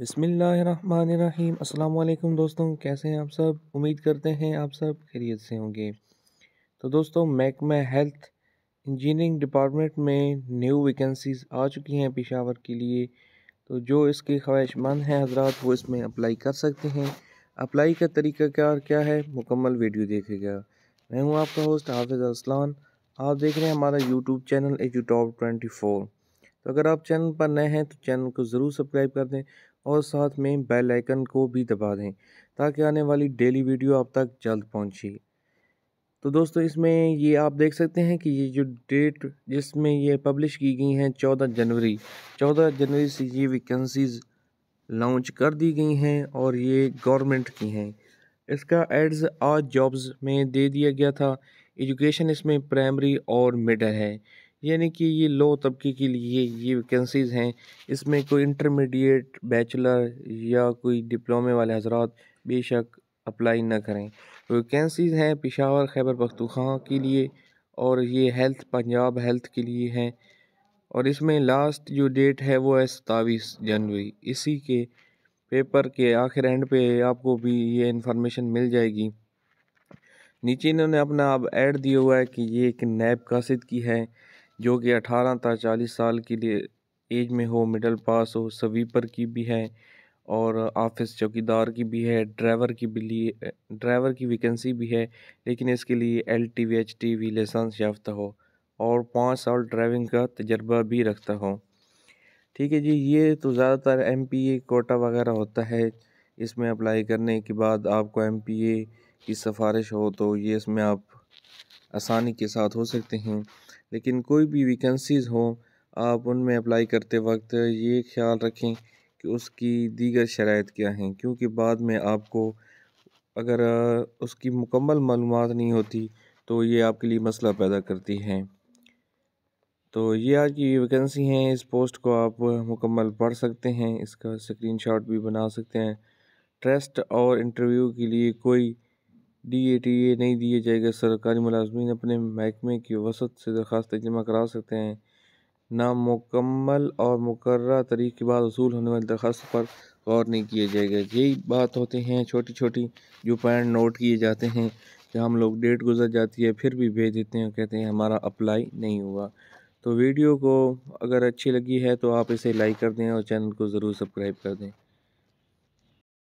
बसमीम् अल्लाम दोस्तों कैसे हैं आप सब उम्मीद करते हैं आप सब खैरियत से होंगे तो दोस्तों महकमा हेल्थ इंजीनियरिंग डिपार्टमेंट में न्यू वैकेंसीज आ चुकी हैं पेशावर के लिए तो जो इसके ख्वाहिशमंद हैं हजरात वो इसमें अप्लाई कर सकते हैं अप्लाई का तरीका क्या है मुकम्मल वीडियो देखेगा मैं हूँ आपका होस्ट हाफिज़ असलान आप देख रहे हैं हमारा YouTube channel Edu Top twenty four तो अगर आप चैनल पर नए हैं तो चैनल को ज़रूर सब्सक्राइब कर दें और साथ में बेल आइकन को भी दबा दें ताकि आने वाली डेली वीडियो आप तक जल्द पहुंचे तो दोस्तों इसमें ये आप देख सकते हैं कि ये जो डेट जिसमें ये पब्लिश की गई हैं चौदह जनवरी चौदह जनवरी से ये वैकेंसीज़ लॉन्च कर दी गई हैं और ये गवर्नमेंट की हैं इसका एड्स आज जॉब्स में दे दिया गया था एजुकेशन इसमें प्राइमरी और मिडल है यानी कि ये लो तबके के लिए ये वैकेंसीज़ हैं इसमें कोई इंटरमीडिएट बैचलर या कोई डिप्लोमे वाले हजरात बेशक अप्लाई ना करें वैकेंसीज़ हैं पेशावर खैबर पख्तूखा के लिए और ये हेल्थ पंजाब हेल्थ के लिए हैं और इसमें लास्ट जो डेट है वो है सताईस जनवरी इसी के पेपर के आखिर एंड पे आपको भी ये इन्फॉर्मेशन मिल जाएगी नीचे इन्होंने अपना अब ऐड दिया हुआ है कि ये एक नैब कासिद की है जो कि अठारह ता चालीस साल के लिए एज में हो मिडल पास हो स्वीपर की भी है और ऑफिस चौकीदार की भी है ड्राइवर की भी लिए ड्राइवर की वैकेंसी भी है लेकिन इसके लिए L T V H T V licence याफ्ता हो और पाँच साल ड्राइविंग का तजर्बा भी रखता हो ठीक है जी ये तो ज़्यादातर एम पी ए कोटा वगैरह होता है इसमें अप्लाई करने के बाद आपको एम पी ए की सिफारिश हो तो ये इसमें आप आसानी के साथ हो सकते हैं लेकिन कोई भी वैकेंसीज़ हो आप उनमें अप्लाई करते वक्त ये ख्याल रखें कि उसकी दीगर शराइत क्या हैं क्योंकि बाद में आपको अगर उसकी मुकम्मल मालूम नहीं होती तो ये आपके लिए मसला पैदा करती है तो ये आज की वैकेंसी हैं इस पोस्ट को आप मुकम्मल पढ़ सकते हैं इसका स्क्रीनशॉट भी बना सकते हैं टेस्ट और इंटरव्यू के लिए कोई डी ए टी ए नहीं दिए जाएगा सरकारी मुलाजमीन अपने महकमे की वसत से दरखास्त जमा करा सकते हैं मुकम्मल और मुकर तरीक़ के बाद वसूल होने वाली दरख्वास्त पर गौर नहीं किया जाएगा यही बात होते हैं छोटी छोटी जो पैंट नोट किए जाते हैं कि हम लोग डेट गुजर जाती है फिर भी भेज देते हैं कहते हैं हमारा अप्लाई नहीं हुआ तो वीडियो को अगर अच्छी लगी है तो आप इसे लाइक कर दें और चैनल को ज़रूर सब्सक्राइब कर दें